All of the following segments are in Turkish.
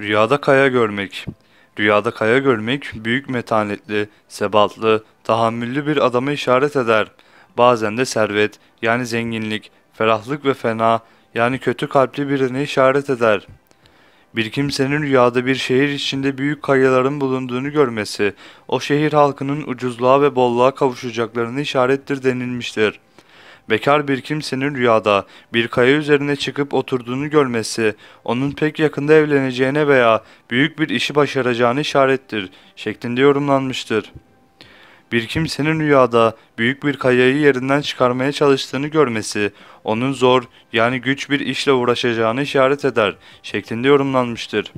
Rüyada kaya görmek. Rüyada kaya görmek büyük metanetli, sebatlı, tahammüllü bir adamı işaret eder. Bazen de servet yani zenginlik, ferahlık ve fena yani kötü kalpli birini işaret eder. Bir kimsenin rüyada bir şehir içinde büyük kayaların bulunduğunu görmesi, o şehir halkının ucuzluğa ve bolluğa kavuşacaklarını işarettir denilmiştir.'' bekar bir kimsenin rüyada bir kaya üzerine çıkıp oturduğunu görmesi, onun pek yakında evleneceğine veya büyük bir işi başaracağını işarettir şeklinde yorumlanmıştır. Bir kimsenin rüyada büyük bir kayayı yerinden çıkarmaya çalıştığını görmesi, onun zor yani güç bir işle uğraşacağını işaret eder şeklinde yorumlanmıştır.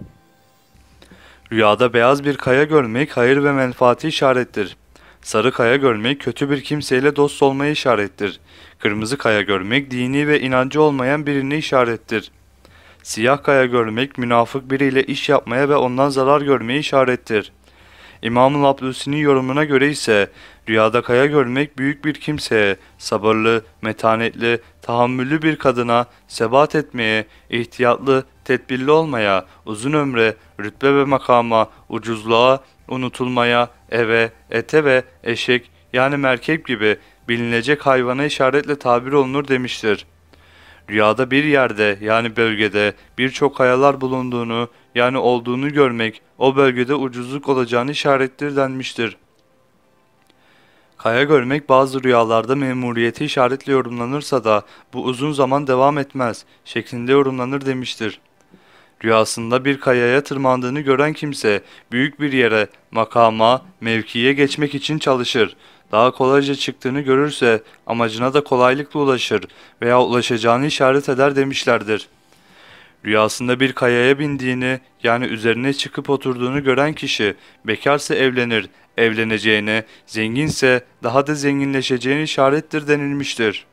Rüyada beyaz bir kaya görmek hayır ve menfaati işarettir. Sarı kaya görmek kötü bir kimseyle dost olmaya işarettir. Kırmızı kaya görmek dini ve inancı olmayan birini işarettir. Siyah kaya görmek münafık biriyle iş yapmaya ve ondan zarar görmeye işarettir. İmam-ı Lablusi'nin yorumuna göre ise rüyada kaya görmek büyük bir kimseye, sabırlı, metanetli, tahammüllü bir kadına, sebat etmeye, ihtiyatlı, tedbirli olmaya, uzun ömre, rütbe ve makama, ucuzluğa, unutulmaya, eve, ete ve eşek yani merkep gibi bilinecek hayvana işaretle tabir olunur demiştir. Rüyada bir yerde yani bölgede birçok kayalar bulunduğunu yani olduğunu görmek o bölgede ucuzluk olacağını işarettir denmiştir. Kaya görmek bazı rüyalarda memuriyeti işaretle yorumlanırsa da bu uzun zaman devam etmez şeklinde yorumlanır demiştir. Rüyasında bir kayaya tırmandığını gören kimse büyük bir yere, makama, mevkiye geçmek için çalışır. Daha kolayca çıktığını görürse amacına da kolaylıkla ulaşır veya ulaşacağını işaret eder demişlerdir. Rüyasında bir kayaya bindiğini yani üzerine çıkıp oturduğunu gören kişi bekarsa evlenir, evleneceğine, zenginse daha da zenginleşeceğini işarettir denilmiştir.''